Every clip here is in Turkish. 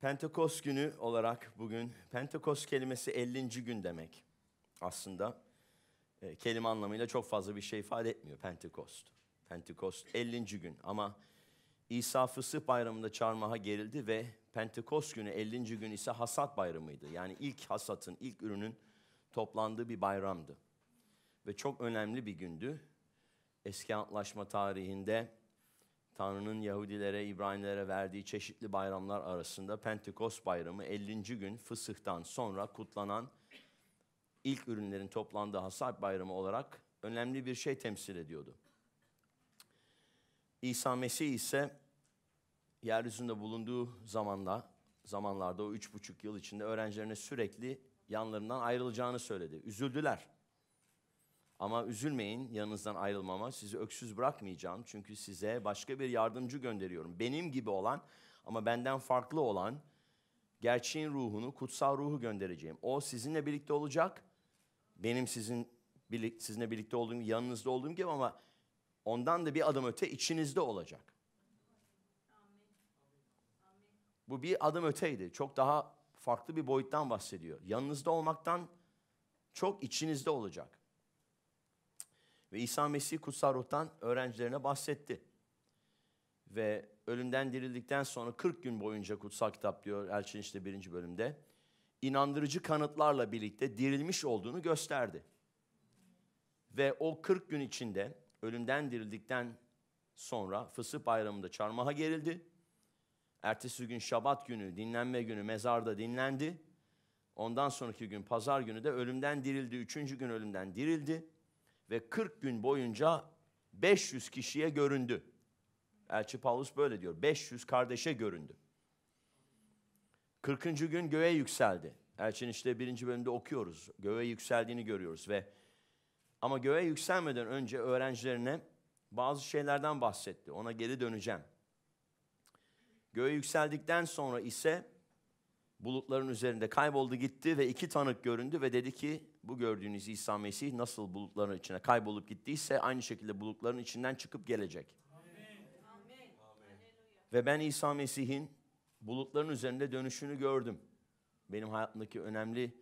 Pentekost günü olarak bugün, Pentekost kelimesi 50. gün demek aslında. E, kelime anlamıyla çok fazla bir şey ifade etmiyor Pentekost. Pentekost 50. gün ama İsa Fısıh Bayramı'nda çarmıha gerildi ve Pentekost günü 50. gün ise hasat bayramıydı. Yani ilk hasatın, ilk ürünün toplandığı bir bayramdı. Ve çok önemli bir gündü. Eski antlaşma tarihinde Tanrı'nın Yahudilere, İbranilere verdiği çeşitli bayramlar arasında Pentekost bayramı 50. gün fısıhtan sonra kutlanan ilk ürünlerin toplandığı hasat bayramı olarak önemli bir şey temsil ediyordu. İsa Mesih ise yeryüzünde bulunduğu zamanda, zamanlarda o üç buçuk yıl içinde öğrencilerine sürekli yanlarından ayrılacağını söyledi. Üzüldüler. Ama üzülmeyin yanınızdan ayrılmama. Sizi öksüz bırakmayacağım. Çünkü size başka bir yardımcı gönderiyorum. Benim gibi olan ama benden farklı olan gerçeğin ruhunu, kutsal ruhu göndereceğim. O sizinle birlikte olacak. Benim sizin sizinle birlikte olduğum, yanınızda olduğum gibi ama ondan da bir adım öte içinizde olacak. Bu bir adım öteydi. Çok daha farklı bir boyuttan bahsediyor. Yanınızda olmaktan çok içinizde olacak. Ve İsa Mesih kutsal ruhtan öğrencilerine bahsetti. Ve ölümden dirildikten sonra 40 gün boyunca kutsal kitap diyor Elçin işte birinci bölümde. inandırıcı kanıtlarla birlikte dirilmiş olduğunu gösterdi. Ve o 40 gün içinde ölümden dirildikten sonra fısıh bayramında çarmıha gerildi. Ertesi gün şabat günü, dinlenme günü mezarda dinlendi. Ondan sonraki gün pazar günü de ölümden dirildi. Üçüncü gün ölümden dirildi ve 40 gün boyunca 500 kişiye göründü. Elçi Paulus böyle diyor. 500 kardeşe göründü. 40. gün göğe yükseldi. Elçin işte birinci bölümde okuyoruz. Göğe yükseldiğini görüyoruz ve ama göğe yükselmeden önce öğrencilerine bazı şeylerden bahsetti. Ona geri döneceğim. Göğe yükseldikten sonra ise bulutların üzerinde kayboldu gitti ve iki tanık göründü ve dedi ki bu gördüğünüz İsa Mesih nasıl bulutların içine kaybolup gittiyse aynı şekilde bulutların içinden çıkıp gelecek. Ve ben İsa Mesih'in bulutların üzerinde dönüşünü gördüm. Benim hayatımdaki önemli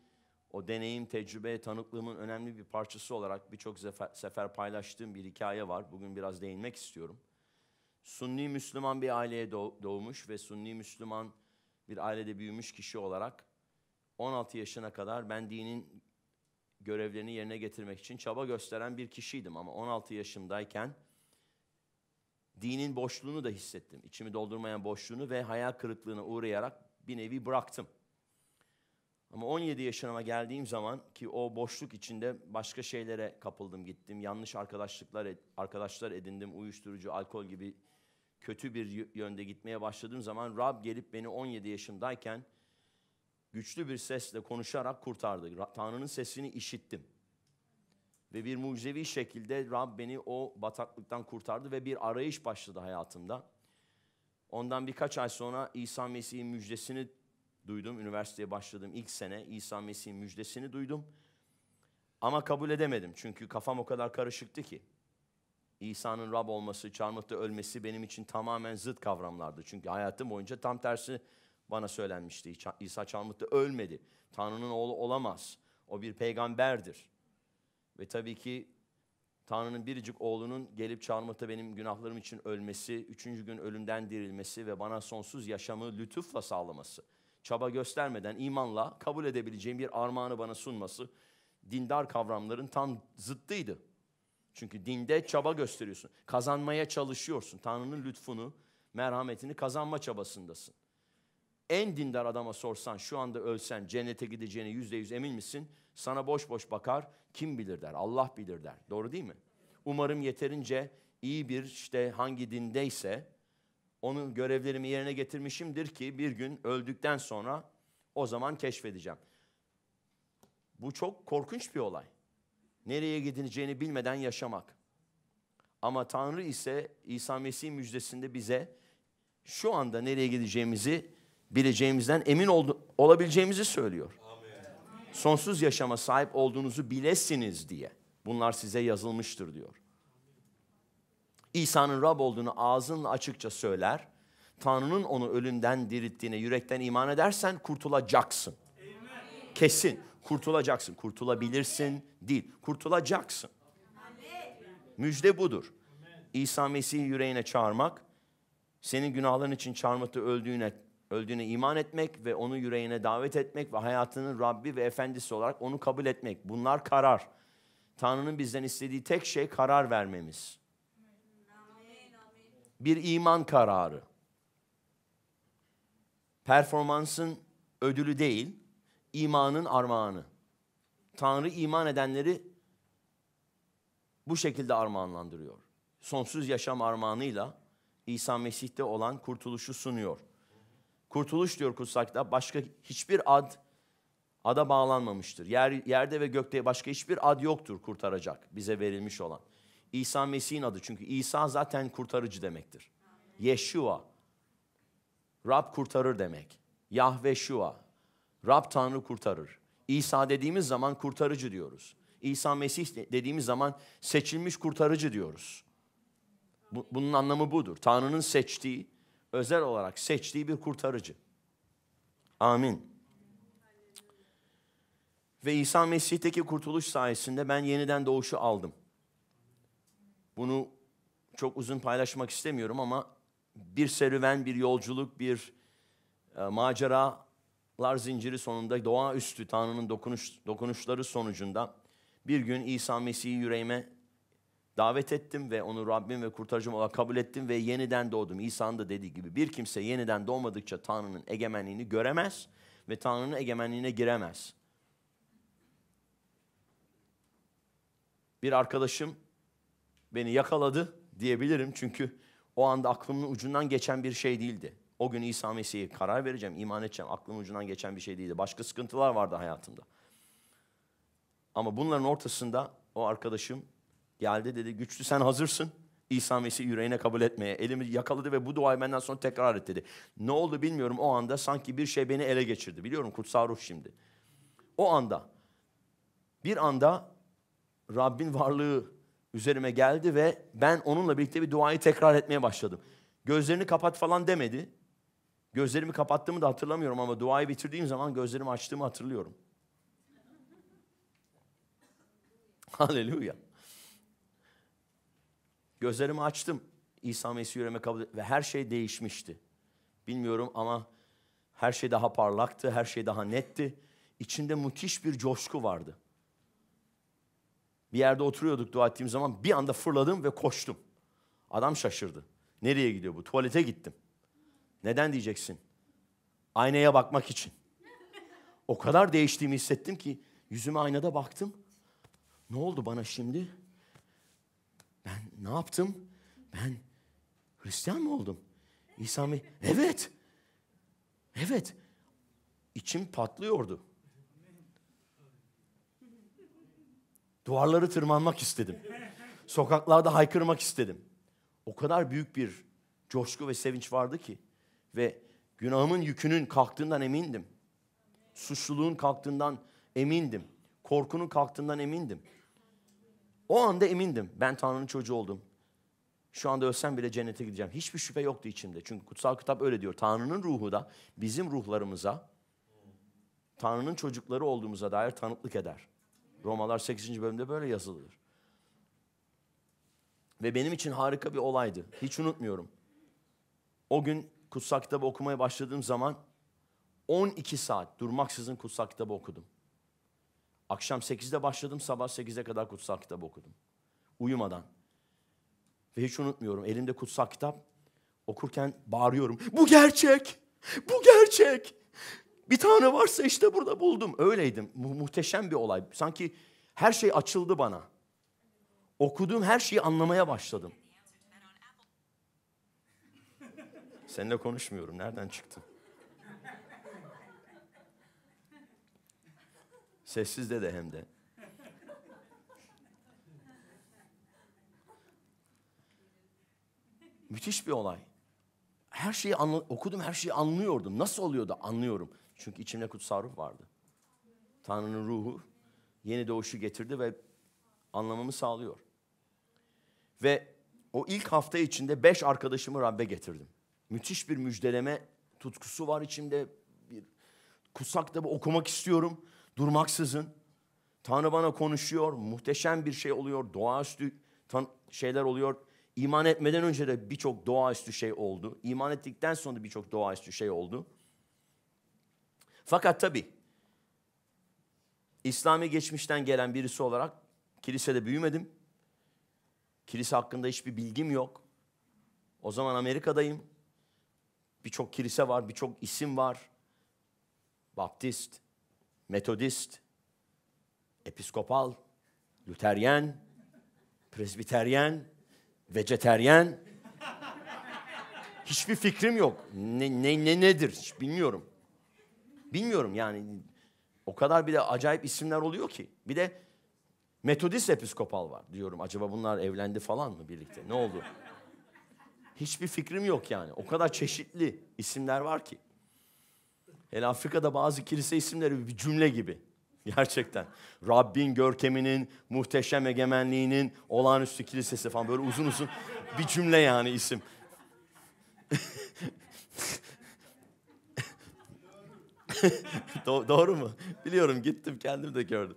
o deneyim, tecrübe, tanıklığımın önemli bir parçası olarak birçok sefer paylaştığım bir hikaye var. Bugün biraz değinmek istiyorum. Sunni Müslüman bir aileye doğmuş ve Sunni Müslüman bir ailede büyümüş kişi olarak 16 yaşına kadar ben dinin görevlerini yerine getirmek için çaba gösteren bir kişiydim ama 16 yaşındayken dinin boşluğunu da hissettim. İçimi doldurmayan boşluğunu ve hayal kırıklığına uğrayarak bir nevi bıraktım. Ama 17 yaşına geldiğim zaman ki o boşluk içinde başka şeylere kapıldım gittim. Yanlış arkadaşlıklar arkadaşlar edindim. Uyuşturucu, alkol gibi kötü bir yönde gitmeye başladığım zaman Rab gelip beni 17 yaşındayken güçlü bir sesle konuşarak kurtardı. Tanrı'nın sesini işittim. Ve bir mucizevi şekilde Rab beni o bataklıktan kurtardı ve bir arayış başladı hayatımda. Ondan birkaç ay sonra İsa Mesih'in müjdesini duydum. Üniversiteye başladım ilk sene İsa Mesih'in müjdesini duydum. Ama kabul edemedim çünkü kafam o kadar karışıktı ki. İsa'nın Rab olması, çarmıhta ölmesi benim için tamamen zıt kavramlardı. Çünkü hayatım boyunca tam tersi bana söylenmişti. İsa Çarmıhtı ölmedi. Tanrı'nın oğlu olamaz. O bir peygamberdir. Ve tabii ki Tanrı'nın biricik oğlunun gelip çarmıhta benim günahlarım için ölmesi, üçüncü gün ölümden dirilmesi ve bana sonsuz yaşamı lütufla sağlaması. Çaba göstermeden imanla kabul edebileceğim bir armağanı bana sunması dindar kavramların tam zıttıydı. Çünkü dinde çaba gösteriyorsun. Kazanmaya çalışıyorsun. Tanrı'nın lütfunu, merhametini kazanma çabasındasın. En dindar adama sorsan şu anda ölsen cennete gideceğine yüzde yüz emin misin? Sana boş boş bakar kim bilir der Allah bilir der. Doğru değil mi? Umarım yeterince iyi bir işte hangi dindeyse onun görevlerimi yerine getirmişimdir ki bir gün öldükten sonra o zaman keşfedeceğim. Bu çok korkunç bir olay. Nereye gideceğini bilmeden yaşamak. Ama Tanrı ise İsa Mesih müjdesinde bize şu anda nereye gideceğimizi bileceğimizden emin ol, olabileceğimizi söylüyor. Sonsuz yaşama sahip olduğunuzu bilesiniz diye. Bunlar size yazılmıştır diyor. İsa'nın Rab olduğunu ağzınla açıkça söyler. Tanrı'nın onu ölümden dirittiğine yürekten iman edersen kurtulacaksın. Kesin kurtulacaksın. Kurtulabilirsin değil. Kurtulacaksın. Müjde budur. İsa Mesih'i yüreğine çağırmak, senin günahların için çarmıhta öldüğüne öldüğüne iman etmek ve onu yüreğine davet etmek ve hayatının Rabbi ve efendisi olarak onu kabul etmek. Bunlar karar. Tanrı'nın bizden istediği tek şey karar vermemiz. Bir iman kararı. Performansın ödülü değil, imanın armağanı. Tanrı iman edenleri bu şekilde armağanlandırıyor. Sonsuz yaşam armağanıyla İsa Mesih'te olan kurtuluşu sunuyor. Kurtuluş diyor kutsakta başka hiçbir ad ada bağlanmamıştır. Yer, yerde ve gökte başka hiçbir ad yoktur kurtaracak bize verilmiş olan. İsa Mesih'in adı çünkü İsa zaten kurtarıcı demektir. Yeşua, Rab kurtarır demek. Yahve Şua, Rab Tanrı kurtarır. İsa dediğimiz zaman kurtarıcı diyoruz. İsa Mesih dediğimiz zaman seçilmiş kurtarıcı diyoruz. bunun anlamı budur. Tanrı'nın seçtiği, özel olarak seçtiği bir kurtarıcı. Amin. Ve İsa Mesih'teki kurtuluş sayesinde ben yeniden doğuşu aldım. Bunu çok uzun paylaşmak istemiyorum ama bir serüven, bir yolculuk, bir e, maceralar zinciri sonunda doğaüstü Tanrı'nın dokunuş, dokunuşları sonucunda bir gün İsa Mesih'i yüreğime davet ettim ve onu Rabbim ve kurtarıcım olarak kabul ettim ve yeniden doğdum. İsa'nın da dediği gibi bir kimse yeniden doğmadıkça Tanrı'nın egemenliğini göremez ve Tanrı'nın egemenliğine giremez. Bir arkadaşım beni yakaladı diyebilirim çünkü o anda aklımın ucundan geçen bir şey değildi. O gün İsa Mesih'e karar vereceğim, iman edeceğim. Aklımın ucundan geçen bir şey değildi. Başka sıkıntılar vardı hayatımda. Ama bunların ortasında o arkadaşım Geldi dedi güçlü sen hazırsın. İsa Mesih yüreğine kabul etmeye. Elimi yakaladı ve bu duayı benden sonra tekrar etti dedi. Ne oldu bilmiyorum o anda sanki bir şey beni ele geçirdi. Biliyorum kutsal ruh şimdi. O anda bir anda Rabbin varlığı üzerime geldi ve ben onunla birlikte bir duayı tekrar etmeye başladım. Gözlerini kapat falan demedi. Gözlerimi kapattığımı da hatırlamıyorum ama duayı bitirdiğim zaman gözlerimi açtığımı hatırlıyorum. Haleluya. Gözlerimi açtım. İsa Mesih yüreğime kabul ve her şey değişmişti. Bilmiyorum ama her şey daha parlaktı, her şey daha netti. İçinde müthiş bir coşku vardı. Bir yerde oturuyorduk dua ettiğim zaman bir anda fırladım ve koştum. Adam şaşırdı. Nereye gidiyor bu? Tuvalete gittim. Neden diyeceksin? Aynaya bakmak için. O kadar değiştiğimi hissettim ki yüzüme aynada baktım. Ne oldu bana şimdi? Ben ne yaptım? Ben Hristiyan mı oldum? İsa mı? Evet. Evet. İçim patlıyordu. Duvarları tırmanmak istedim. Sokaklarda haykırmak istedim. O kadar büyük bir coşku ve sevinç vardı ki. Ve günahımın yükünün kalktığından emindim. Suçluluğun kalktığından emindim. Korkunun kalktığından emindim. O anda emindim. Ben Tanrı'nın çocuğu oldum. Şu anda ölsem bile cennete gideceğim. Hiçbir şüphe yoktu içimde. Çünkü kutsal kitap öyle diyor. Tanrı'nın ruhu da bizim ruhlarımıza Tanrı'nın çocukları olduğumuza dair tanıklık eder. Romalar 8. bölümde böyle yazılıdır. Ve benim için harika bir olaydı. Hiç unutmuyorum. O gün kutsal kitabı okumaya başladığım zaman 12 saat durmaksızın kutsal kitabı okudum. Akşam 8'de başladım, sabah 8'e kadar kutsal kitabı okudum. Uyumadan. Ve hiç unutmuyorum, elimde kutsal kitap okurken bağırıyorum. Bu gerçek! Bu gerçek! Bir tane varsa işte burada buldum. Öyleydim. Mu- muhteşem bir olay. Sanki her şey açıldı bana. Okuduğum her şeyi anlamaya başladım. Seninle konuşmuyorum. Nereden çıktın? Sessiz de de hem de. Müthiş bir olay. Her şeyi anla, okudum, her şeyi anlıyordum. Nasıl oluyor da anlıyorum. Çünkü içimde kutsal ruh vardı. Tanrı'nın ruhu yeni doğuşu getirdi ve anlamamı sağlıyor. Ve o ilk hafta içinde beş arkadaşımı Rab'be getirdim. Müthiş bir müjdeleme tutkusu var içimde. Bir, kutsakta okumak istiyorum durmaksızın. Tanrı bana konuşuyor, muhteşem bir şey oluyor, doğaüstü şeyler oluyor. İman etmeden önce de birçok doğaüstü şey oldu. İman ettikten sonra da birçok doğaüstü şey oldu. Fakat tabi İslami geçmişten gelen birisi olarak kilisede büyümedim. Kilise hakkında hiçbir bilgim yok. O zaman Amerika'dayım. Birçok kilise var, birçok isim var. Baptist, Metodist, Episkopal, Lüteryen, Prezbiteryen, Vejeteryen. Hiçbir fikrim yok. Ne, ne, ne nedir hiç bilmiyorum. Bilmiyorum yani. O kadar bir de acayip isimler oluyor ki. Bir de Metodist Episkopal var diyorum. Acaba bunlar evlendi falan mı birlikte? Ne oldu? Hiçbir fikrim yok yani. O kadar çeşitli isimler var ki. Hele Afrika'da bazı kilise isimleri bir cümle gibi. Gerçekten. Rabbin görkeminin, muhteşem egemenliğinin, olağanüstü kilisesi falan böyle uzun uzun bir cümle yani isim. Do- doğru mu? Biliyorum gittim kendim de gördüm.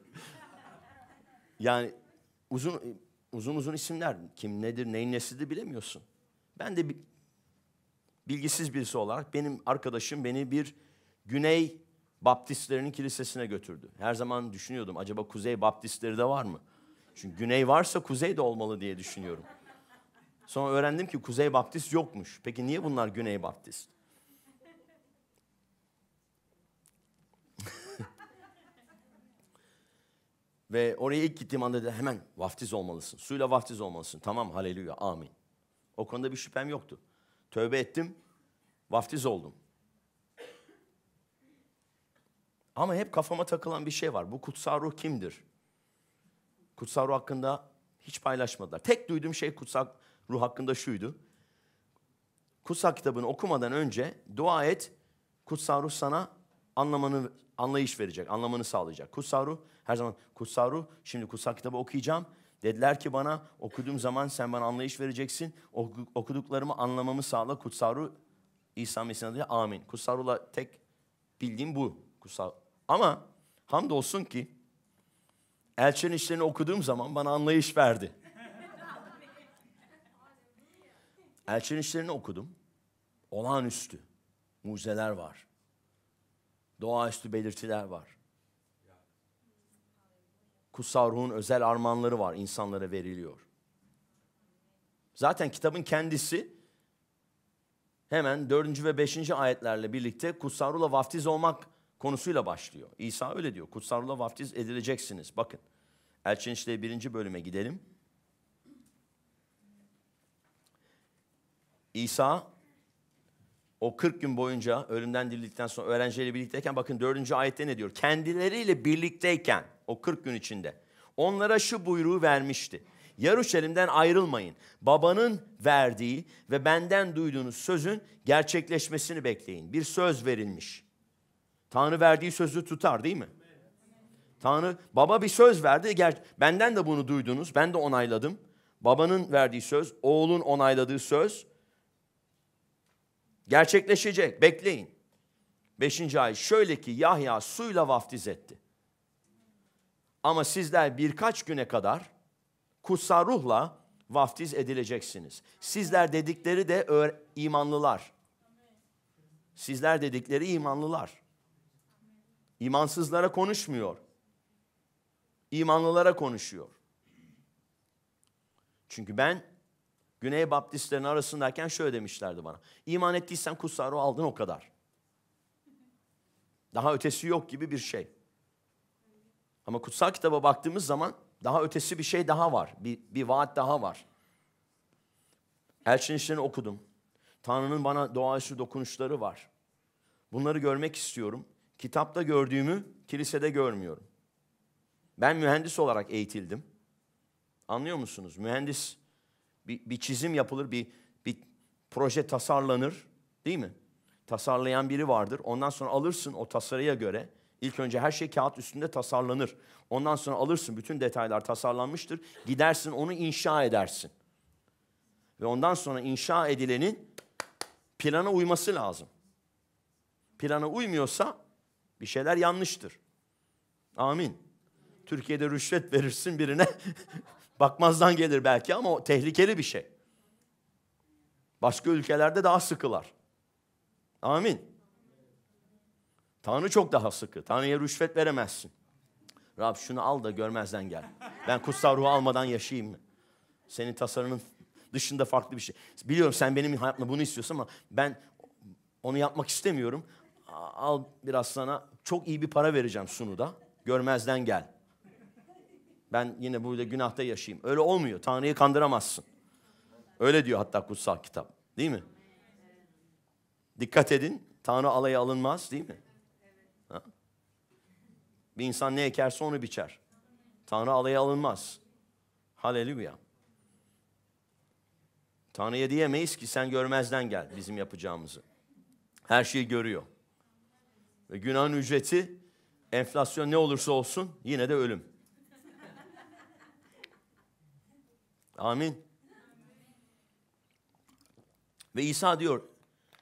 Yani uzun uzun uzun isimler kim nedir neyin nesidir bilemiyorsun. Ben de bilgisiz birisi olarak benim arkadaşım beni bir Güney Baptistlerinin kilisesine götürdü. Her zaman düşünüyordum acaba Kuzey Baptistleri de var mı? Çünkü Güney varsa Kuzey de olmalı diye düşünüyorum. Sonra öğrendim ki Kuzey Baptist yokmuş. Peki niye bunlar Güney Baptist? Ve oraya ilk gittiğim anda dedi hemen vaftiz olmalısın. Suyla vaftiz olmalısın. Tamam haleluya amin. O konuda bir şüphem yoktu. Tövbe ettim, vaftiz oldum. Ama hep kafama takılan bir şey var. Bu kutsal ruh kimdir? Kutsal ruh hakkında hiç paylaşmadılar. Tek duyduğum şey kutsal ruh hakkında şuydu. Kutsal kitabını okumadan önce dua et. Kutsal ruh sana anlamanı anlayış verecek, anlamanı sağlayacak. Kutsal ruh her zaman kutsal ruh şimdi kutsal kitabı okuyacağım. Dediler ki bana okuduğum zaman sen bana anlayış vereceksin. Okuduklarımı anlamamı sağla kutsal ruh. İsa Mesih'in adıyla amin. Kutsal ruhla tek bildiğim bu. Kutsal ama hamdolsun ki elçinin işlerini okuduğum zaman bana anlayış verdi. elçinin işlerini okudum. Olağanüstü mucizeler var. Doğaüstü belirtiler var. Kutsal ruhun özel armağanları var insanlara veriliyor. Zaten kitabın kendisi hemen dördüncü ve beşinci ayetlerle birlikte kutsal ruhla vaftiz olmak konusuyla başlıyor. İsa öyle diyor. Kutsarla vaftiz edileceksiniz. Bakın. Elçin işte birinci bölüme gidelim. İsa o 40 gün boyunca ölümden dirildikten sonra öğrenciyle birlikteyken bakın dördüncü ayette ne diyor? Kendileriyle birlikteyken o 40 gün içinde onlara şu buyruğu vermişti. elimden ayrılmayın. Babanın verdiği ve benden duyduğunuz sözün gerçekleşmesini bekleyin. Bir söz verilmiş. Tanrı verdiği sözü tutar değil mi? Tanrı baba bir söz verdi. Ger benden de bunu duydunuz. Ben de onayladım. Babanın verdiği söz, oğlun onayladığı söz gerçekleşecek. Bekleyin. Beşinci ay şöyle ki Yahya suyla vaftiz etti. Ama sizler birkaç güne kadar kutsal ruhla vaftiz edileceksiniz. Sizler dedikleri de imanlılar. Sizler dedikleri imanlılar. İmansızlara konuşmuyor. İmanlılara konuşuyor. Çünkü ben Güney Baptistlerin arasındayken şöyle demişlerdi bana. İman ettiysen kutsarı aldın o kadar. Daha ötesi yok gibi bir şey. Ama kutsal kitaba baktığımız zaman daha ötesi bir şey daha var. Bir, bir vaat daha var. Elçin işlerini okudum. Tanrı'nın bana doğaüstü dokunuşları var. Bunları görmek istiyorum. Kitapta gördüğümü kilisede görmüyorum. Ben mühendis olarak eğitildim. Anlıyor musunuz? Mühendis bir, bir çizim yapılır, bir, bir proje tasarlanır değil mi? Tasarlayan biri vardır. Ondan sonra alırsın o tasarıya göre. İlk önce her şey kağıt üstünde tasarlanır. Ondan sonra alırsın bütün detaylar tasarlanmıştır. Gidersin onu inşa edersin. Ve ondan sonra inşa edilenin plana uyması lazım. Plana uymuyorsa bir şeyler yanlıştır. Amin. Türkiye'de rüşvet verirsin birine bakmazdan gelir belki ama o tehlikeli bir şey. Başka ülkelerde daha sıkılar. Amin. Tanrı çok daha sıkı. Tanrı'ya rüşvet veremezsin. Rab şunu al da görmezden gel. Ben kutsal ruhu almadan yaşayayım mı? Senin tasarının dışında farklı bir şey. Biliyorum sen benim hayatımda bunu istiyorsun ama ben onu yapmak istemiyorum al biraz sana çok iyi bir para vereceğim Sunu da Görmezden gel. Ben yine burada günahta yaşayayım. Öyle olmuyor. Tanrı'yı kandıramazsın. Öyle diyor hatta kutsal kitap. Değil mi? Dikkat edin. Tanrı alayı alınmaz değil mi? Ha? Bir insan ne ekerse onu biçer. Tanrı alayı alınmaz. Haleluya. Tanrı'ya diyemeyiz ki sen görmezden gel bizim yapacağımızı. Her şeyi görüyor. Ve günahın ücreti enflasyon ne olursa olsun yine de ölüm. Amin. Ve İsa diyor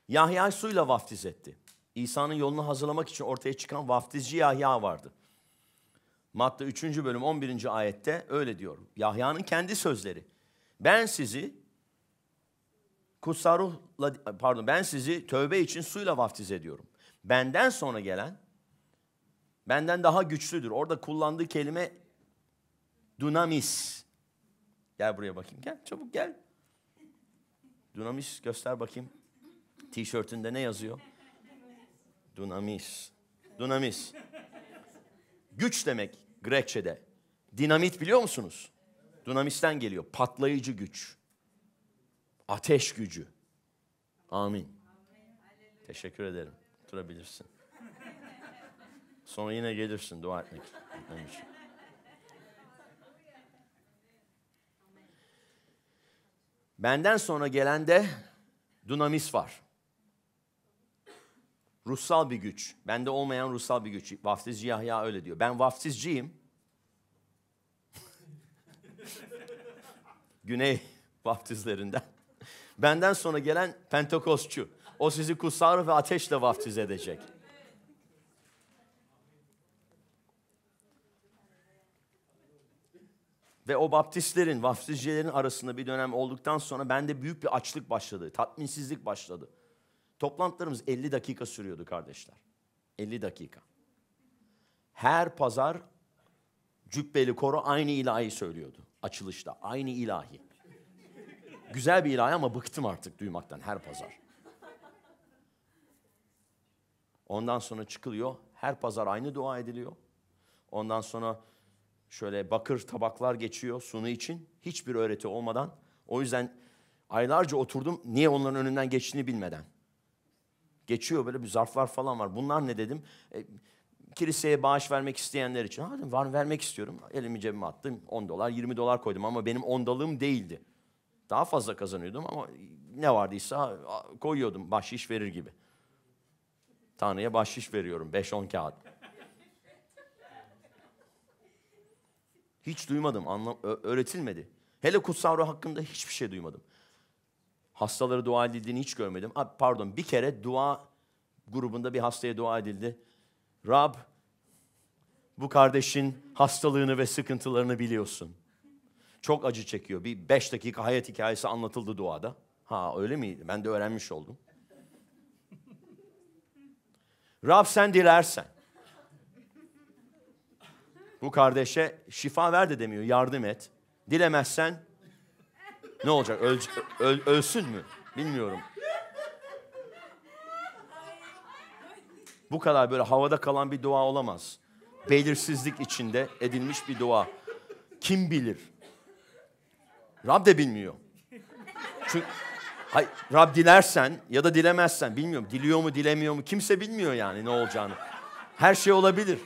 Yahya suyla vaftiz etti. İsa'nın yolunu hazırlamak için ortaya çıkan vaftizci Yahya vardı. Matta 3. bölüm 11. ayette öyle diyor. Yahya'nın kendi sözleri. Ben sizi kutsaruhla pardon ben sizi tövbe için suyla vaftiz ediyorum. Benden sonra gelen benden daha güçlüdür. Orada kullandığı kelime dunamis. Gel buraya bakayım. Gel çabuk gel. Dunamis göster bakayım. Tişörtünde ne yazıyor? Dunamis. Dunamis. Güç demek Grekçe'de. Dinamit biliyor musunuz? Dunamis'ten geliyor. Patlayıcı güç. Ateş gücü. Amin. Teşekkür ederim durabilirsin. Sonra yine gelirsin dua etmek için. Benden sonra gelen de dunamis var. Ruhsal bir güç. Bende olmayan ruhsal bir güç. Vaftizci Yahya öyle diyor. Ben vaftizciyim. Güney vaftizlerinden. Benden sonra gelen Pentekostçu. O sizi kusar ve ateşle vaftiz edecek. Ve o baptistlerin, vaftizcilerin arasında bir dönem olduktan sonra bende büyük bir açlık başladı. Tatminsizlik başladı. Toplantılarımız 50 dakika sürüyordu kardeşler. 50 dakika. Her pazar cübbeli koro aynı ilahi söylüyordu. Açılışta aynı ilahi. Güzel bir ilahi ama bıktım artık duymaktan her pazar. Ondan sonra çıkılıyor. Her pazar aynı dua ediliyor. Ondan sonra şöyle bakır tabaklar geçiyor sunu için. Hiçbir öğreti olmadan. O yüzden aylarca oturdum niye onların önünden geçtiğini bilmeden. Geçiyor böyle bir zarflar falan var. Bunlar ne dedim? E, kiliseye bağış vermek isteyenler için. Ha var vermek istiyorum. Elimi cebime attım. 10 dolar, 20 dolar koydum ama benim ondalığım değildi. Daha fazla kazanıyordum ama ne vardıysa koyuyordum bahşiş verir gibi. Tanrı'ya bahşiş veriyorum 5-10 kağıt. Hiç duymadım, anlam öğretilmedi. Hele kutsal ruh hakkında hiçbir şey duymadım. Hastaları dua edildiğini hiç görmedim. Ha, pardon bir kere dua grubunda bir hastaya dua edildi. Rab bu kardeşin hastalığını ve sıkıntılarını biliyorsun. Çok acı çekiyor. Bir beş dakika hayat hikayesi anlatıldı duada. Ha öyle mi? Ben de öğrenmiş oldum. Rab sen dilersen. Bu kardeşe şifa ver de demiyor, yardım et. Dilemezsen ne olacak? Öl, öl, ölsün mü? Bilmiyorum. Bu kadar böyle havada kalan bir dua olamaz. Belirsizlik içinde edilmiş bir dua. Kim bilir? Rab de bilmiyor. Çünkü, Hay, Rab dilersen ya da dilemezsen bilmiyorum. Diliyor mu dilemiyor mu kimse bilmiyor yani ne olacağını. Her şey olabilir.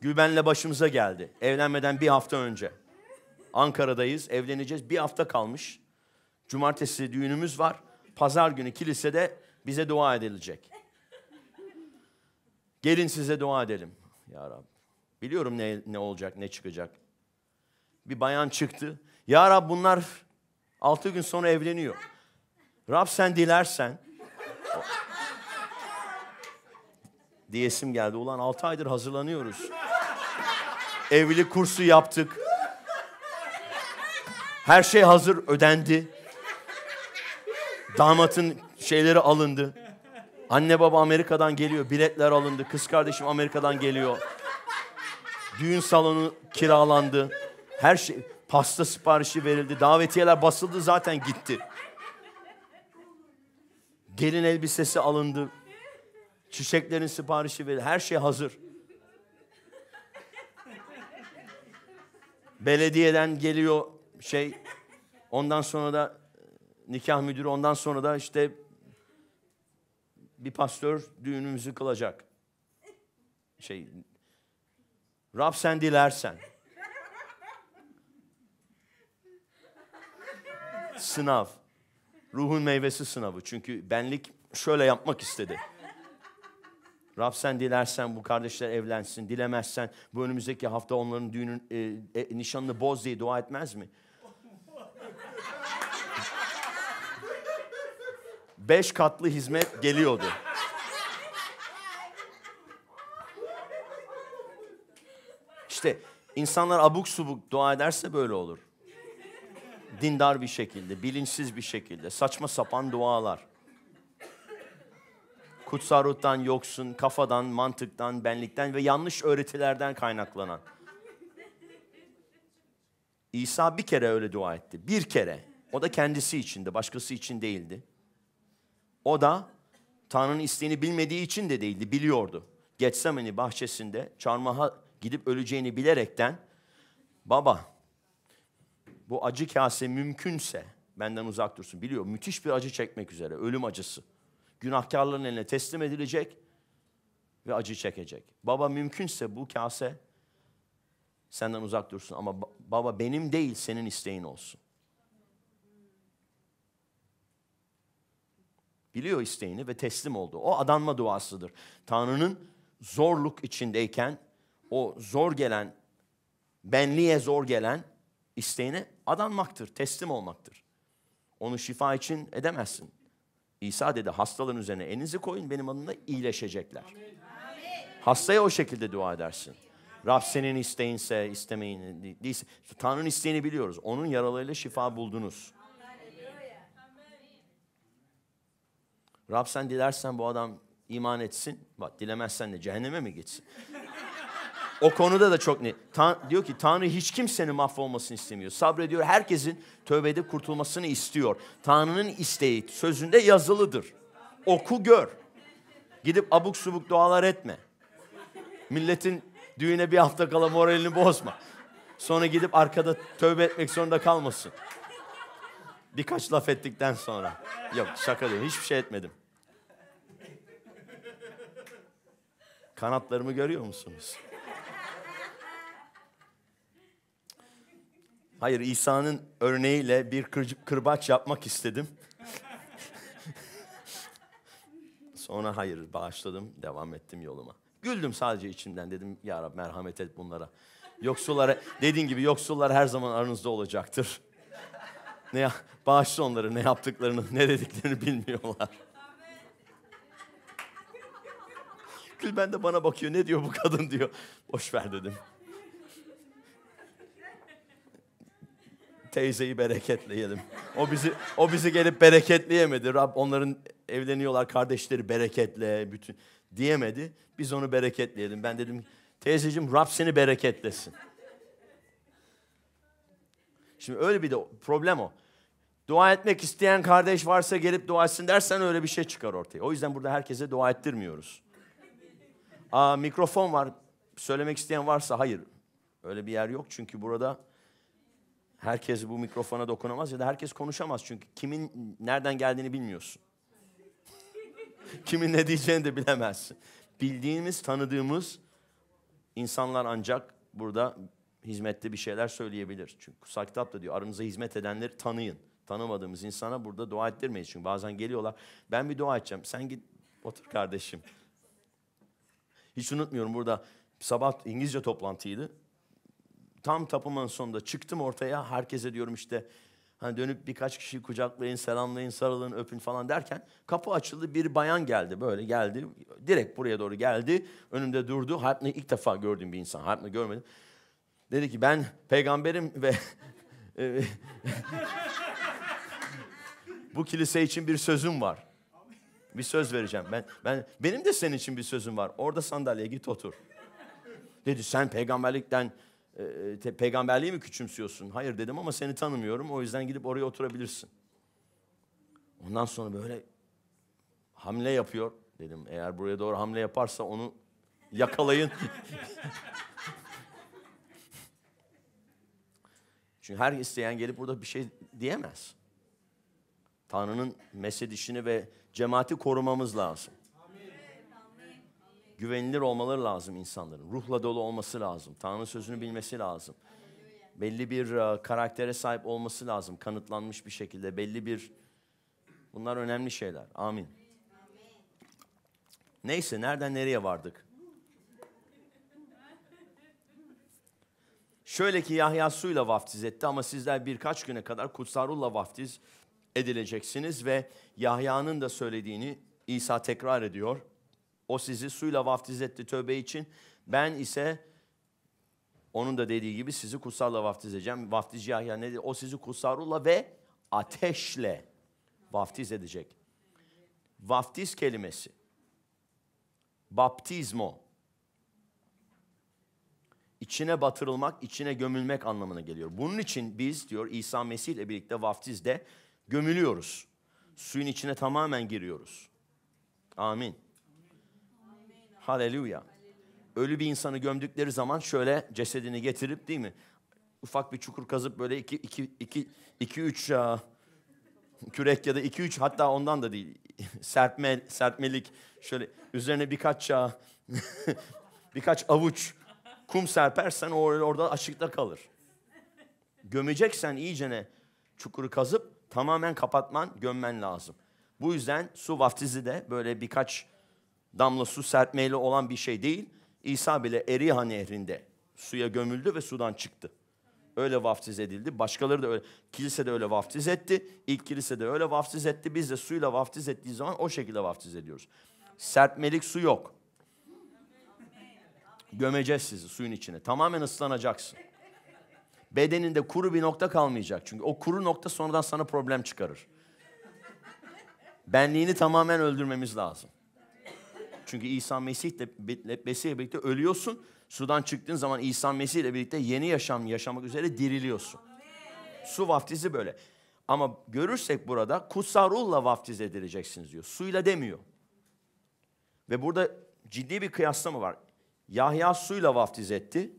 Gülben'le başımıza geldi. Evlenmeden bir hafta önce. Ankara'dayız, evleneceğiz. Bir hafta kalmış. Cumartesi düğünümüz var. Pazar günü kilisede bize dua edilecek. Gelin size dua edelim. Ya Rabbi. Biliyorum ne, ne olacak, ne çıkacak. Bir bayan çıktı. Ya Rab bunlar altı gün sonra evleniyor. Rab sen dilersen. Diyesim geldi. Ulan altı aydır hazırlanıyoruz. Evlilik kursu yaptık. Her şey hazır ödendi. Damatın şeyleri alındı. Anne baba Amerika'dan geliyor. Biletler alındı. Kız kardeşim Amerika'dan geliyor. Düğün salonu kiralandı. Her şey pasta siparişi verildi. Davetiyeler basıldı zaten gitti. Gelin elbisesi alındı. Çiçeklerin siparişi verildi. Her şey hazır. Belediyeden geliyor şey. Ondan sonra da nikah müdürü, ondan sonra da işte bir pastör düğünümüzü kılacak. Şey Rab sen dilersen. Sınav. Ruhun meyvesi sınavı. Çünkü benlik şöyle yapmak istedi. Rab sen dilersen bu kardeşler evlensin, dilemezsen bu önümüzdeki hafta onların düğünün e, e, nişanını boz diye dua etmez mi? Beş katlı hizmet geliyordu. İşte insanlar abuk subuk dua ederse böyle olur. Dindar bir şekilde, bilinçsiz bir şekilde, saçma sapan dualar. Kutsal ruhtan yoksun, kafadan, mantıktan, benlikten ve yanlış öğretilerden kaynaklanan. İsa bir kere öyle dua etti. Bir kere. O da kendisi içindi, başkası için değildi. O da Tanrı'nın isteğini bilmediği için de değildi, biliyordu. Getsemeni bahçesinde çarmıha gidip öleceğini bilerekten baba bu acı kase mümkünse benden uzak dursun. Biliyor müthiş bir acı çekmek üzere ölüm acısı. Günahkarların eline teslim edilecek ve acı çekecek. Baba mümkünse bu kase senden uzak dursun ama baba benim değil senin isteğin olsun. Biliyor isteğini ve teslim oldu. O adanma duasıdır. Tanrı'nın zorluk içindeyken o zor gelen, benliğe zor gelen isteğini adanmaktır, teslim olmaktır. Onu şifa için edemezsin. İsa dedi hastaların üzerine elinizi koyun benim adımda iyileşecekler. Amin. Hastaya o şekilde dua edersin. Rab senin isteğinse istemeyin değilse. Tanrı'nın isteğini biliyoruz. Onun yaralarıyla şifa buldunuz. Rab sen dilersen bu adam iman etsin. Bak dilemezsen de cehenneme mi gitsin? O konuda da çok net. Tan diyor ki Tanrı hiç kimsenin mahvolmasını istemiyor. Sabrediyor herkesin tövbe edip kurtulmasını istiyor. Tanrı'nın isteği sözünde yazılıdır. Oku gör. Gidip abuk subuk dualar etme. Milletin düğüne bir hafta kala moralini bozma. Sonra gidip arkada tövbe etmek zorunda kalmasın. Birkaç laf ettikten sonra. Yok şaka değil, hiçbir şey etmedim. Kanatlarımı görüyor musunuz? Hayır İsa'nın örneğiyle bir kır, kırbaç yapmak istedim. Sonra hayır bağışladım, devam ettim yoluma. Güldüm sadece içimden dedim ya Rab merhamet et bunlara. Yoksullara dediğin gibi yoksullar her zaman aranızda olacaktır. Ne bağışla onları ne yaptıklarını ne dediklerini bilmiyorlar. Gül ben de bana bakıyor ne diyor bu kadın diyor. Boş ver dedim. teyzeyi bereketleyelim. O bizi o bizi gelip bereketleyemedi. Rab onların evleniyorlar kardeşleri bereketle bütün diyemedi. Biz onu bereketleyelim. Ben dedim teyzeciğim Rab seni bereketlesin. Şimdi öyle bir de problem o. Dua etmek isteyen kardeş varsa gelip dua etsin dersen öyle bir şey çıkar ortaya. O yüzden burada herkese dua ettirmiyoruz. Aa, mikrofon var. Söylemek isteyen varsa hayır. Öyle bir yer yok çünkü burada herkes bu mikrofona dokunamaz ya da herkes konuşamaz çünkü kimin nereden geldiğini bilmiyorsun. kimin ne diyeceğini de bilemezsin. Bildiğimiz, tanıdığımız insanlar ancak burada hizmette bir şeyler söyleyebilir. Çünkü kutsal kitap da diyor aramıza hizmet edenleri tanıyın. Tanımadığımız insana burada dua ettirmeyiz. Çünkü bazen geliyorlar ben bir dua edeceğim. Sen git otur kardeşim. Hiç unutmuyorum burada sabah İngilizce toplantıydı tam tapımın sonunda çıktım ortaya. Herkese diyorum işte hani dönüp birkaç kişiyi kucaklayın, selamlayın, sarılın, öpün falan derken kapı açıldı. Bir bayan geldi böyle geldi. Direkt buraya doğru geldi. Önümde durdu. Harpne'yi ilk defa gördüğüm bir insan. Harpne görmedim. Dedi ki ben peygamberim ve e, bu kilise için bir sözüm var. Bir söz vereceğim. Ben, ben, benim de senin için bir sözüm var. Orada sandalyeye git otur. Dedi sen peygamberlikten e, e, te, peygamberliği mi küçümsüyorsun? Hayır dedim ama seni tanımıyorum. O yüzden gidip oraya oturabilirsin. Ondan sonra böyle hamle yapıyor dedim. Eğer buraya doğru hamle yaparsa onu yakalayın. Çünkü her isteyen gelip burada bir şey diyemez. Tanrı'nın mesedişini ve cemaati korumamız lazım güvenilir olmaları lazım insanların. Ruhla dolu olması lazım. Tanrı sözünü bilmesi lazım. Belli bir e, karaktere sahip olması lazım. Kanıtlanmış bir şekilde belli bir... Bunlar önemli şeyler. Amin. Neyse nereden nereye vardık? Şöyle ki Yahya suyla vaftiz etti ama sizler birkaç güne kadar kutsarulla vaftiz edileceksiniz ve Yahya'nın da söylediğini İsa tekrar ediyor. O sizi suyla vaftiz etti tövbe için. Ben ise onun da dediği gibi sizi kutsalla vaftiz edeceğim. Vaftiz Yahya ne O sizi kutsarulla ve ateşle vaftiz edecek. Vaftiz kelimesi. Baptizmo. İçine batırılmak, içine gömülmek anlamına geliyor. Bunun için biz diyor İsa Mesih ile birlikte vaftizde gömülüyoruz. Suyun içine tamamen giriyoruz. Amin. Haleluya. Ölü bir insanı gömdükleri zaman şöyle cesedini getirip değil mi? Ufak bir çukur kazıp böyle iki, iki, iki, iki üç uh, kürek ya da iki üç hatta ondan da değil. Serpme, serpmelik şöyle üzerine birkaç uh, birkaç avuç kum serpersen o orada açıkta kalır. Gömeceksen iyicene çukuru kazıp tamamen kapatman, gömmen lazım. Bu yüzden su vaftizi de böyle birkaç damla su serpmeyle olan bir şey değil. İsa bile Eriha nehrinde suya gömüldü ve sudan çıktı. Öyle vaftiz edildi. Başkaları da öyle. Kilise de öyle vaftiz etti. İlk kilise de öyle vaftiz etti. Biz de suyla vaftiz ettiği zaman o şekilde vaftiz ediyoruz. Sertmelik su yok. Gömeceğiz sizi suyun içine. Tamamen ıslanacaksın. Bedeninde kuru bir nokta kalmayacak. Çünkü o kuru nokta sonradan sana problem çıkarır. Benliğini tamamen öldürmemiz lazım. Çünkü İsa Mesih'le Mesih'le birlikte ölüyorsun. Sudan çıktığın zaman İsa Mesih'le birlikte yeni yaşam yaşamak üzere diriliyorsun. Su vaftizi böyle. Ama görürsek burada kutsal ruhla vaftiz edileceksiniz diyor. Suyla demiyor. Ve burada ciddi bir kıyaslama var. Yahya suyla vaftiz etti.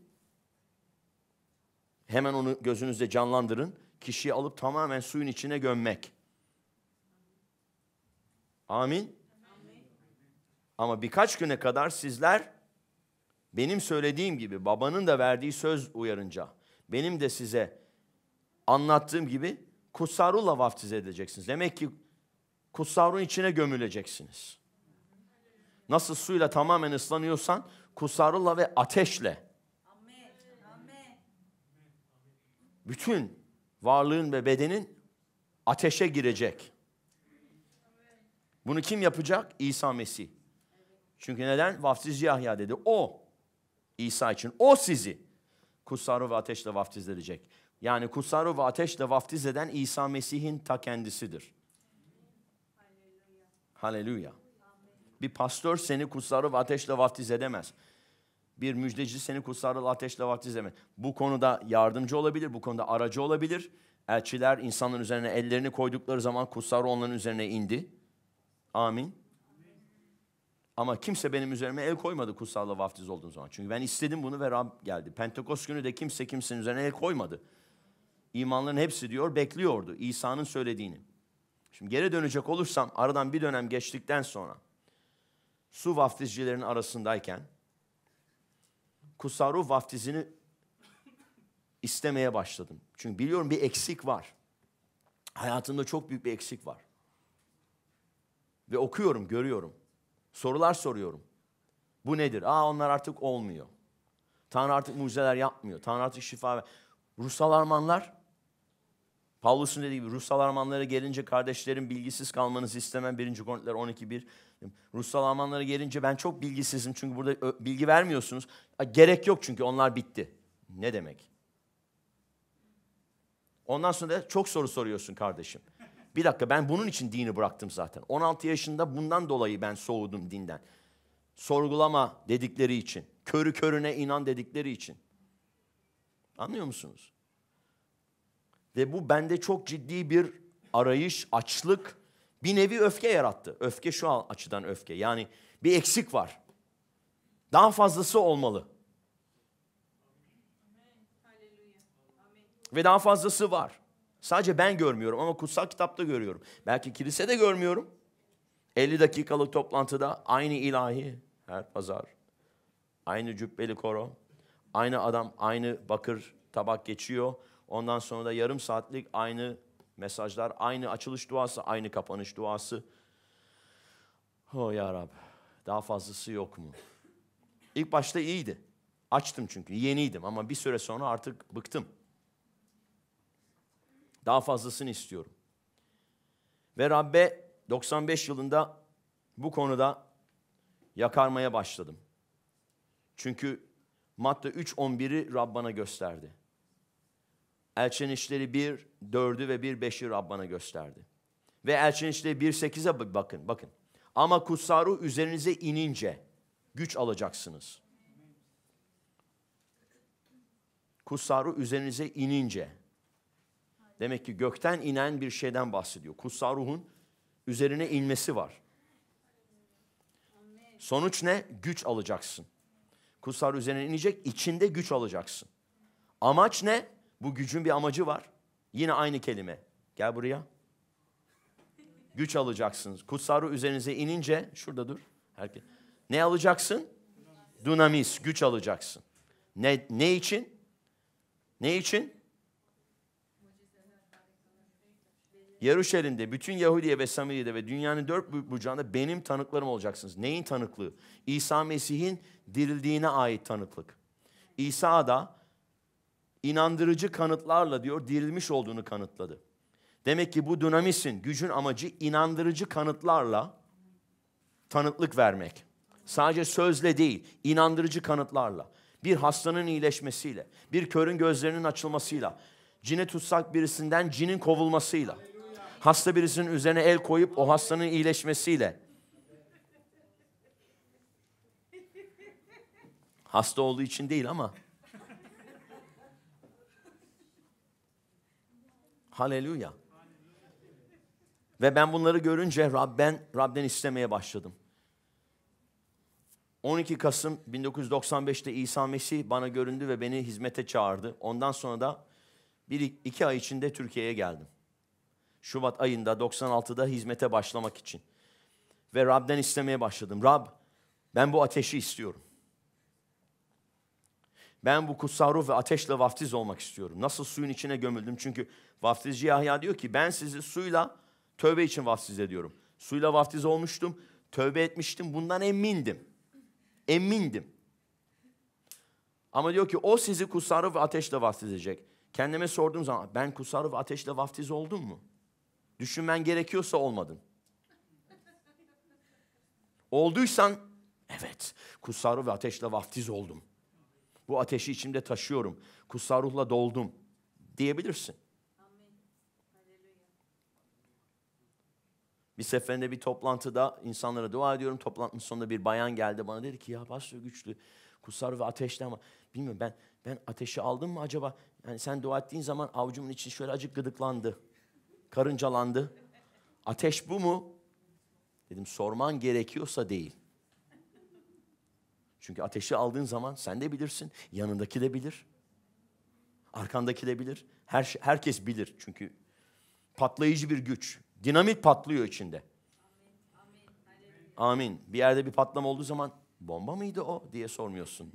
Hemen onu gözünüzde canlandırın. Kişiyi alıp tamamen suyun içine gömmek. Amin. Ama birkaç güne kadar sizler benim söylediğim gibi babanın da verdiği söz uyarınca benim de size anlattığım gibi kutsarula vaftiz edeceksiniz. Demek ki kutsarun içine gömüleceksiniz. Nasıl suyla tamamen ıslanıyorsan kusarulla ve ateşle. Bütün varlığın ve bedenin ateşe girecek. Bunu kim yapacak? İsa Mesih. Çünkü neden? Vaftiz Yahya dedi. O İsa için. O sizi kutsaru ve ateşle vaftiz edecek. Yani kutsaru ve ateşle vaftiz eden İsa Mesih'in ta kendisidir. Haleluya. Bir pastör seni kutsaru ve ateşle vaftiz edemez. Bir müjdeci seni kutsaru ve ateşle vaftiz edemez. Bu konuda yardımcı olabilir, bu konuda aracı olabilir. Elçiler insanların üzerine ellerini koydukları zaman kutsaru onların üzerine indi. Amin. Ama kimse benim üzerime el koymadı kutsalla vaftiz olduğum zaman. Çünkü ben istedim bunu ve Rab geldi. Pentekost günü de kimse kimsenin üzerine el koymadı. İmanların hepsi diyor bekliyordu İsa'nın söylediğini. Şimdi geri dönecek olursam aradan bir dönem geçtikten sonra su vaftizcilerin arasındayken kutsal ruh vaftizini istemeye başladım. Çünkü biliyorum bir eksik var. Hayatımda çok büyük bir eksik var. Ve okuyorum, görüyorum. Sorular soruyorum. Bu nedir? Aa onlar artık olmuyor. Tanrı artık mucizeler yapmıyor. Tanrı artık şifa ver. Ruhsal armanlar, Paulus'un dediği gibi ruhsal armanlara gelince kardeşlerin bilgisiz kalmanızı istemem. 1. Korintiler 12.1. Ruhsal armanlara gelince ben çok bilgisizim çünkü burada bilgi vermiyorsunuz. Gerek yok çünkü onlar bitti. Ne demek? Ondan sonra da çok soru soruyorsun kardeşim. Bir dakika ben bunun için dini bıraktım zaten. 16 yaşında bundan dolayı ben soğudum dinden. Sorgulama dedikleri için. Körü körüne inan dedikleri için. Anlıyor musunuz? Ve bu bende çok ciddi bir arayış, açlık, bir nevi öfke yarattı. Öfke şu açıdan öfke. Yani bir eksik var. Daha fazlası olmalı. Ve daha fazlası var. Sadece ben görmüyorum ama kutsal kitapta görüyorum. Belki kilisede görmüyorum. 50 dakikalık toplantıda aynı ilahi her pazar. Aynı cübbeli koro. Aynı adam aynı bakır tabak geçiyor. Ondan sonra da yarım saatlik aynı mesajlar, aynı açılış duası, aynı kapanış duası. Oh ya Rab, daha fazlası yok mu? İlk başta iyiydi. Açtım çünkü yeniydim ama bir süre sonra artık bıktım. Daha fazlasını istiyorum. Ve Rabbe 95 yılında bu konuda yakarmaya başladım. Çünkü Matta 3.11'i Rabbana gösterdi. Elçin işleri 1, 4'ü ve 1, 5'i Rabbana gösterdi. Ve Elçin işleri 1, 8'e bakın, bakın. Ama kutsaru üzerinize inince güç alacaksınız. Kutsaru üzerinize inince Demek ki gökten inen bir şeyden bahsediyor. Kutsal ruhun üzerine inmesi var. Sonuç ne? Güç alacaksın. Kutsal üzerine inecek, içinde güç alacaksın. Amaç ne? Bu gücün bir amacı var. Yine aynı kelime. Gel buraya. Güç alacaksınız. Kutsarı üzerinize inince, şurada dur. Herkes. Ne alacaksın? Dunamis, güç alacaksın. Ne, ne için? Ne için? Yeruşalim'de, bütün Yahudiye ve Samiri'de ve dünyanın dört bucağında benim tanıklarım olacaksınız. Neyin tanıklığı? İsa Mesih'in dirildiğine ait tanıklık. İsa da inandırıcı kanıtlarla diyor dirilmiş olduğunu kanıtladı. Demek ki bu dinamisin, gücün amacı inandırıcı kanıtlarla tanıklık vermek. Sadece sözle değil, inandırıcı kanıtlarla. Bir hastanın iyileşmesiyle, bir körün gözlerinin açılmasıyla, cini tutsak birisinden cinin kovulmasıyla hasta birisinin üzerine el koyup o hastanın iyileşmesiyle. Hasta olduğu için değil ama. Haleluya. Ve ben bunları görünce Rabben, Rab'den istemeye başladım. 12 Kasım 1995'te İsa Mesih bana göründü ve beni hizmete çağırdı. Ondan sonra da bir iki ay içinde Türkiye'ye geldim. Şubat ayında 96'da hizmete başlamak için. Ve Rab'den istemeye başladım. Rab ben bu ateşi istiyorum. Ben bu kutsal ruh ve ateşle vaftiz olmak istiyorum. Nasıl suyun içine gömüldüm? Çünkü vaftizci Yahya diyor ki ben sizi suyla tövbe için vaftiz ediyorum. Suyla vaftiz olmuştum, tövbe etmiştim. Bundan emindim. Emindim. Ama diyor ki o sizi kutsal ruh ve ateşle vaftiz edecek. Kendime sorduğum zaman ben kutsal ruh ve ateşle vaftiz oldum mu? Düşünmen gerekiyorsa olmadın. Olduysan evet kutsal ruh ve ateşle vaftiz oldum. Bu ateşi içimde taşıyorum. Kutsal ruhla doldum diyebilirsin. Bir seferinde bir toplantıda insanlara dua ediyorum. Toplantının sonunda bir bayan geldi bana dedi ki ya pastor güçlü kusar ve ateşli ama bilmiyorum ben ben ateşi aldım mı acaba? Yani sen dua ettiğin zaman avucumun içi şöyle acık gıdıklandı. Karıncalandı. Ateş bu mu? Dedim sorman gerekiyorsa değil. Çünkü ateşi aldığın zaman sen de bilirsin, yanındaki de bilir. Arkandaki de bilir. Her, şey, herkes bilir çünkü patlayıcı bir güç. Dinamit patlıyor içinde. Amin. Bir yerde bir patlama olduğu zaman bomba mıydı o diye sormuyorsun.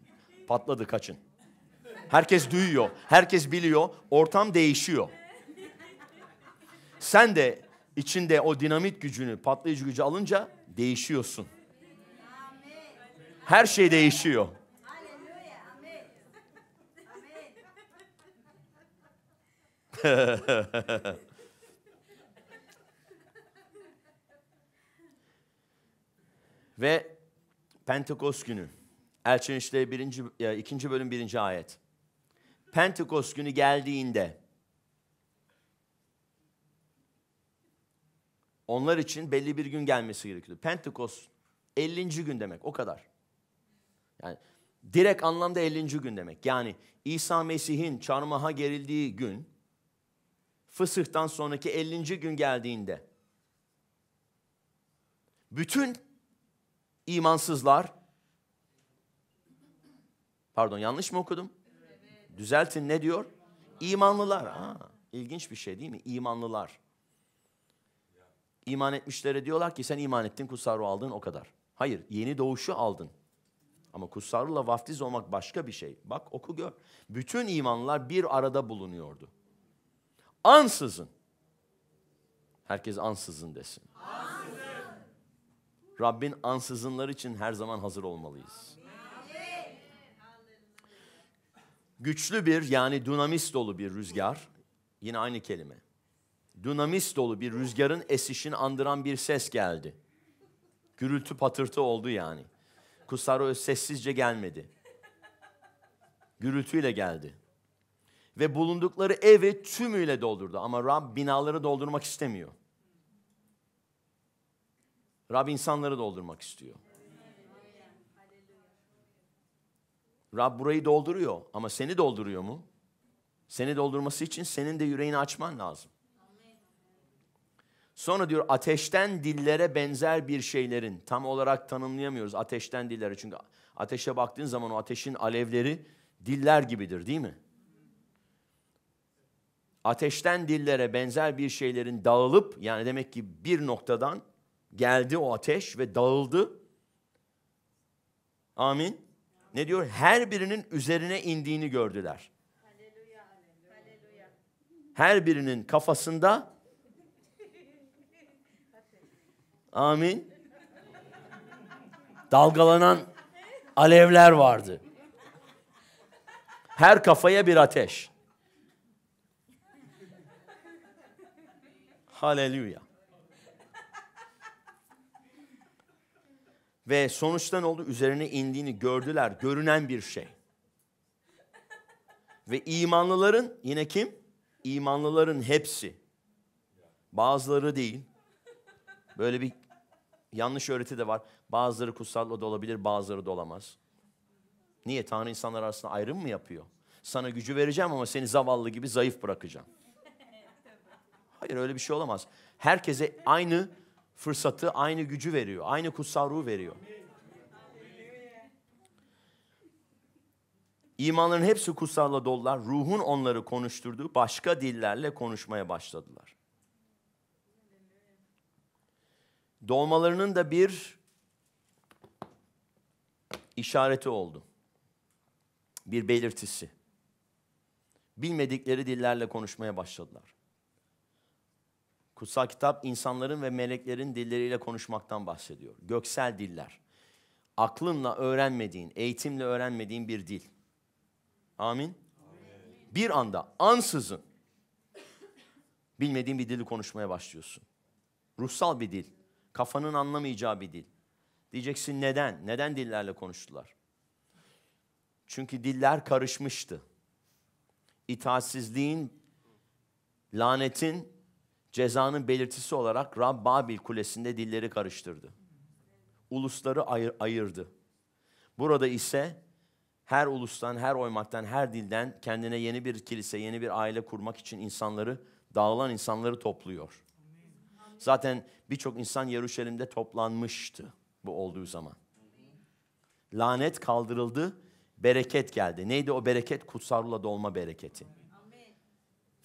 Patladı kaçın. Herkes duyuyor, herkes biliyor, ortam değişiyor. Sen de içinde o dinamit gücünü, patlayıcı gücü alınca değişiyorsun. Her şey değişiyor. Ve Pentekost günü. Elçin işte birinci, ya e, ikinci bölüm birinci ayet. Pentekost günü geldiğinde Onlar için belli bir gün gelmesi gerekiyordu. Pentekost 50. gün demek o kadar. Yani direkt anlamda 50. gün demek. Yani İsa Mesih'in çarmıha gerildiği gün fısıhtan sonraki 50. gün geldiğinde bütün imansızlar pardon yanlış mı okudum? Düzeltin ne diyor? İmanlılar. Aa, ilginç bir şey değil mi? İmanlılar. İman etmişlere diyorlar ki sen iman ettin kutsal ruh aldın o kadar. Hayır yeni doğuşu aldın. Ama kutsal ruhla vaftiz olmak başka bir şey. Bak oku gör. Bütün imanlar bir arada bulunuyordu. Ansızın. Herkes ansızın desin. Rabbin ansızınlar için her zaman hazır olmalıyız. Güçlü bir yani dunamis dolu bir rüzgar. Yine aynı kelime dunamis dolu bir rüzgarın esişini andıran bir ses geldi. Gürültü patırtı oldu yani. Kusaro sessizce gelmedi. Gürültüyle geldi. Ve bulundukları evi tümüyle doldurdu. Ama Rab binaları doldurmak istemiyor. Rab insanları doldurmak istiyor. Rab burayı dolduruyor ama seni dolduruyor mu? Seni doldurması için senin de yüreğini açman lazım. Sonra diyor ateşten dillere benzer bir şeylerin tam olarak tanımlayamıyoruz ateşten dillere. Çünkü ateşe baktığın zaman o ateşin alevleri diller gibidir değil mi? Ateşten dillere benzer bir şeylerin dağılıp yani demek ki bir noktadan geldi o ateş ve dağıldı. Amin. Ne diyor? Her birinin üzerine indiğini gördüler. Her birinin kafasında Amin. Dalgalanan alevler vardı. Her kafaya bir ateş. Haleluya. Ve sonuçta ne oldu? Üzerine indiğini gördüler. Görünen bir şey. Ve imanlıların yine kim? İmanlıların hepsi. Bazıları değil. Böyle bir Yanlış öğreti de var. Bazıları kutsal da olabilir, bazıları da olamaz. Niye? Tanrı insanlar arasında ayrım mı yapıyor? Sana gücü vereceğim ama seni zavallı gibi zayıf bırakacağım. Hayır öyle bir şey olamaz. Herkese aynı fırsatı, aynı gücü veriyor. Aynı kutsal ruhu veriyor. İmanların hepsi kutsalla dolular. Ruhun onları konuşturduğu başka dillerle konuşmaya başladılar. dolmalarının da bir işareti oldu. Bir belirtisi. Bilmedikleri dillerle konuşmaya başladılar. Kutsal kitap insanların ve meleklerin dilleriyle konuşmaktan bahsediyor. Göksel diller. Aklınla öğrenmediğin, eğitimle öğrenmediğin bir dil. Amin. Amin. Bir anda ansızın bilmediğin bir dili konuşmaya başlıyorsun. Ruhsal bir dil. Kafanın anlamayacağı bir dil. Diyeceksin neden? Neden dillerle konuştular? Çünkü diller karışmıştı. İtaatsizliğin, lanetin, cezanın belirtisi olarak Rab Babil Kulesi'nde dilleri karıştırdı. Ulusları ayır, ayırdı. Burada ise her ulustan, her oymaktan, her dilden kendine yeni bir kilise, yeni bir aile kurmak için insanları, dağılan insanları topluyor. Zaten birçok insan Yeruşalim'de toplanmıştı bu olduğu zaman. Lanet kaldırıldı, bereket geldi. Neydi o bereket? Kutsarla dolma bereketi.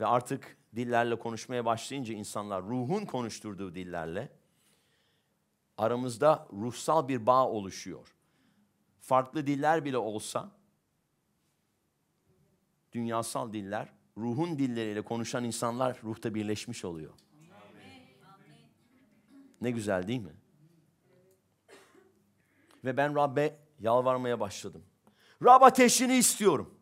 Ve artık dillerle konuşmaya başlayınca insanlar ruhun konuşturduğu dillerle aramızda ruhsal bir bağ oluşuyor. Farklı diller bile olsa dünyasal diller ruhun dilleriyle konuşan insanlar ruhta birleşmiş oluyor. Ne güzel değil mi? Ve ben Rab'be yalvarmaya başladım. Rab ateşini istiyorum.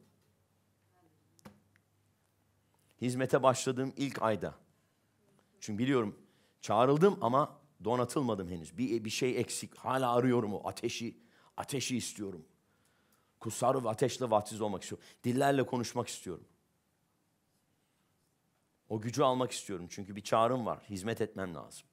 Hizmete başladığım ilk ayda. Çünkü biliyorum çağrıldım ama donatılmadım henüz. Bir, bir şey eksik. Hala arıyorum o ateşi. Ateşi istiyorum. Kutsarı ve ateşle vaftiz olmak istiyorum. Dillerle konuşmak istiyorum. O gücü almak istiyorum. Çünkü bir çağrım var. Hizmet etmem lazım.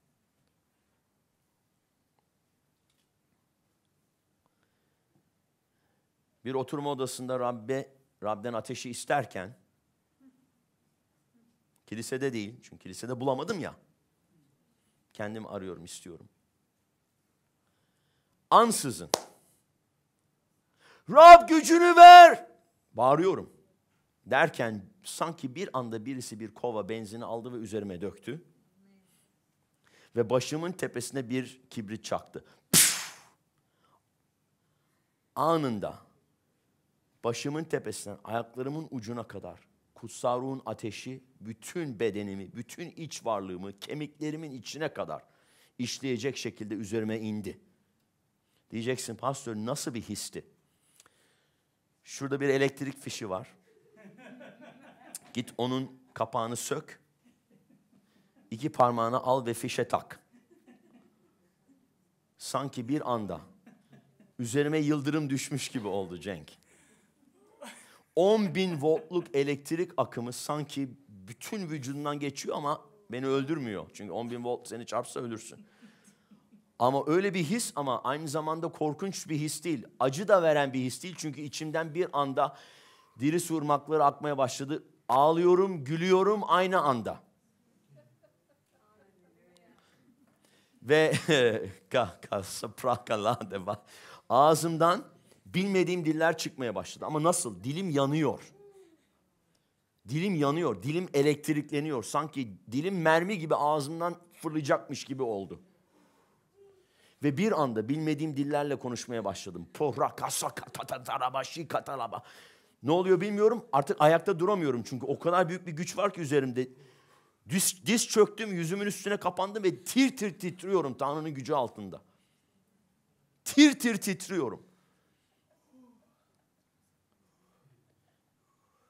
bir oturma odasında Rabbe, Rab'den ateşi isterken, kilisede değil, çünkü kilisede bulamadım ya, kendim arıyorum, istiyorum. Ansızın, Rab gücünü ver, bağırıyorum. Derken sanki bir anda birisi bir kova benzini aldı ve üzerime döktü. Ve başımın tepesine bir kibrit çaktı. Püf! Anında başımın tepesinden ayaklarımın ucuna kadar kutsal ruhun ateşi bütün bedenimi, bütün iç varlığımı, kemiklerimin içine kadar işleyecek şekilde üzerime indi. Diyeceksin pastör nasıl bir histi? Şurada bir elektrik fişi var. Git onun kapağını sök. İki parmağını al ve fişe tak. Sanki bir anda üzerime yıldırım düşmüş gibi oldu Cenk. 10 bin voltluk elektrik akımı sanki bütün vücudundan geçiyor ama beni öldürmüyor. Çünkü 10 bin volt seni çarpsa ölürsün. Ama öyle bir his ama aynı zamanda korkunç bir his değil. Acı da veren bir his değil. Çünkü içimden bir anda diri surmakları akmaya başladı. Ağlıyorum, gülüyorum aynı anda. Ve ağzımdan Bilmediğim diller çıkmaya başladı. Ama nasıl? Dilim yanıyor. Dilim yanıyor, dilim elektrikleniyor. Sanki dilim mermi gibi ağzımdan fırlayacakmış gibi oldu. Ve bir anda bilmediğim dillerle konuşmaya başladım. Pohra kasa katataraba şi katalaba. Ne oluyor bilmiyorum. Artık ayakta duramıyorum çünkü o kadar büyük bir güç var ki üzerimde. Diz, diz çöktüm, yüzümün üstüne kapandım ve tir tir titriyorum Tanrı'nın gücü altında. Tir tir titriyorum.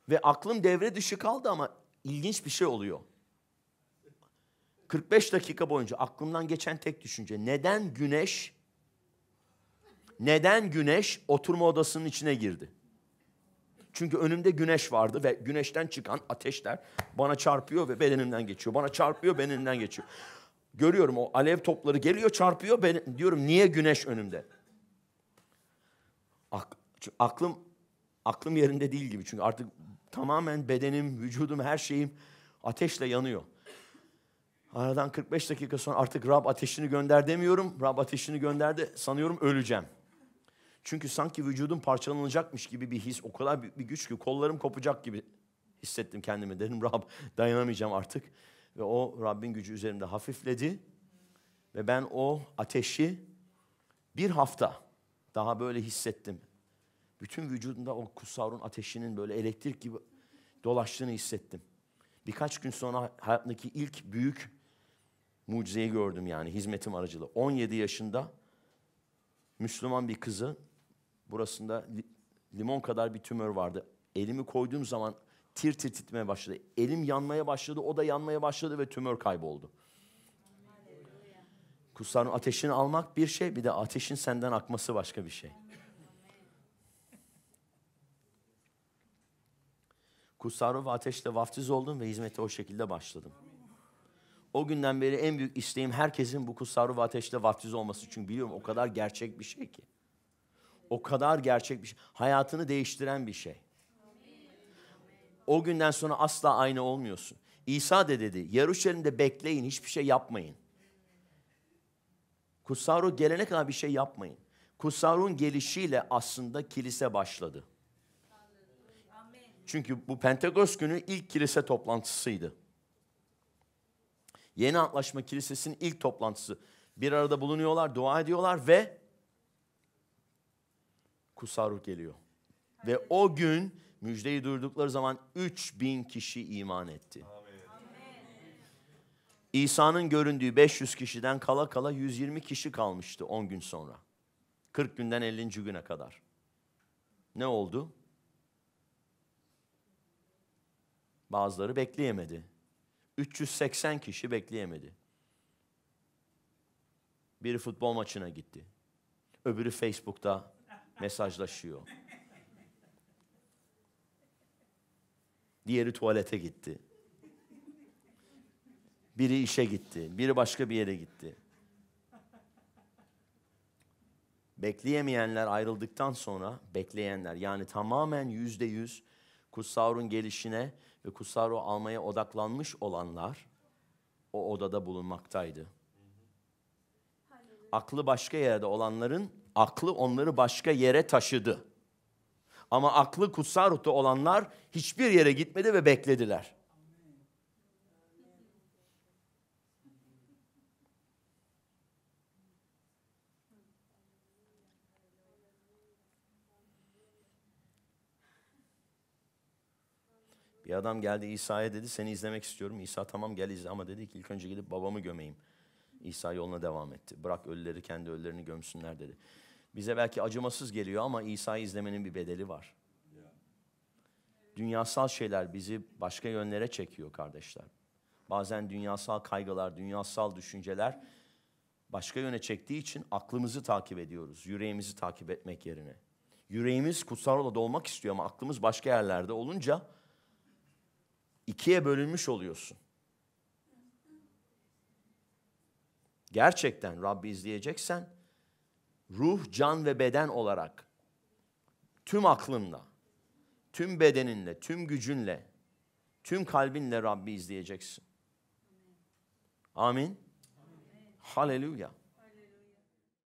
Ve aklım devre dışı kaldı ama ilginç bir şey oluyor. 45 dakika boyunca aklımdan geçen tek düşünce neden güneş neden güneş oturma odasının içine girdi? Çünkü önümde güneş vardı ve güneşten çıkan ateşler bana çarpıyor ve bedenimden geçiyor. Bana çarpıyor, bedenimden geçiyor. Görüyorum o alev topları geliyor, çarpıyor. Ben diyorum niye güneş önümde? Ak, aklım aklım yerinde değil gibi. Çünkü artık Tamamen bedenim, vücudum, her şeyim ateşle yanıyor. Aradan 45 dakika sonra artık Rab ateşini gönder demiyorum. Rab ateşini gönderdi sanıyorum öleceğim. Çünkü sanki vücudum parçalanacakmış gibi bir his. O kadar bir, bir güç ki kollarım kopacak gibi hissettim kendimi. Dedim Rab dayanamayacağım artık. Ve o Rabbin gücü üzerimde hafifledi. Ve ben o ateşi bir hafta daha böyle hissettim. Bütün vücudumda o kusarun ateşinin böyle elektrik gibi dolaştığını hissettim. Birkaç gün sonra hayatındaki ilk büyük mucizeyi gördüm yani hizmetim aracılığı. 17 yaşında Müslüman bir kızı burasında limon kadar bir tümör vardı. Elimi koyduğum zaman tir tir titremeye başladı. Elim yanmaya başladı, o da yanmaya başladı ve tümör kayboldu. Kusarın ateşini almak bir şey, bir de ateşin senden akması başka bir şey. Kutsarov ateşle vaftiz oldum ve hizmete o şekilde başladım. O günden beri en büyük isteğim herkesin bu kutsarov ateşle vaftiz olması. Çünkü biliyorum o kadar gerçek bir şey ki. O kadar gerçek bir şey. Hayatını değiştiren bir şey. O günden sonra asla aynı olmuyorsun. İsa de dedi, Yaruşelim'de bekleyin, hiçbir şey yapmayın. Kutsarov gelene kadar bir şey yapmayın. Kutsarun gelişiyle aslında kilise başladı. Çünkü bu Pentekost günü ilk kilise toplantısıydı. Yeni Antlaşma Kilisesi'nin ilk toplantısı. Bir arada bulunuyorlar, dua ediyorlar ve kutsal ruh geliyor. Ve o gün müjdeyi duydukları zaman 3000 kişi iman etti. İsa'nın göründüğü 500 kişiden kala kala 120 kişi kalmıştı 10 gün sonra. 40 günden 50. güne kadar. Ne oldu? Bazıları bekleyemedi. 380 kişi bekleyemedi. Biri futbol maçına gitti. Öbürü Facebook'ta mesajlaşıyor. Diğeri tuvalete gitti. Biri işe gitti. Biri başka bir yere gitti. Bekleyemeyenler ayrıldıktan sonra bekleyenler yani tamamen yüzde yüz kutsavurun gelişine ve Kusaro almaya odaklanmış olanlar o odada bulunmaktaydı. Aklı başka yerde olanların aklı onları başka yere taşıdı. Ama aklı Kusaru'da olanlar hiçbir yere gitmedi ve beklediler. Bir adam geldi İsa'ya dedi seni izlemek istiyorum. İsa tamam gel izle ama dedi ki ilk önce gidip babamı gömeyim. İsa yoluna devam etti. Bırak ölüleri kendi ölülerini gömsünler dedi. Bize belki acımasız geliyor ama İsa'yı izlemenin bir bedeli var. Dünyasal şeyler bizi başka yönlere çekiyor kardeşler. Bazen dünyasal kaygılar, dünyasal düşünceler başka yöne çektiği için aklımızı takip ediyoruz. Yüreğimizi takip etmek yerine. Yüreğimiz kutsal olada olmak istiyor ama aklımız başka yerlerde olunca ikiye bölünmüş oluyorsun. Gerçekten Rabbi izleyeceksen ruh, can ve beden olarak tüm aklınla, tüm bedeninle, tüm gücünle, tüm kalbinle Rabbi izleyeceksin. Amin. Amin. Haleluya.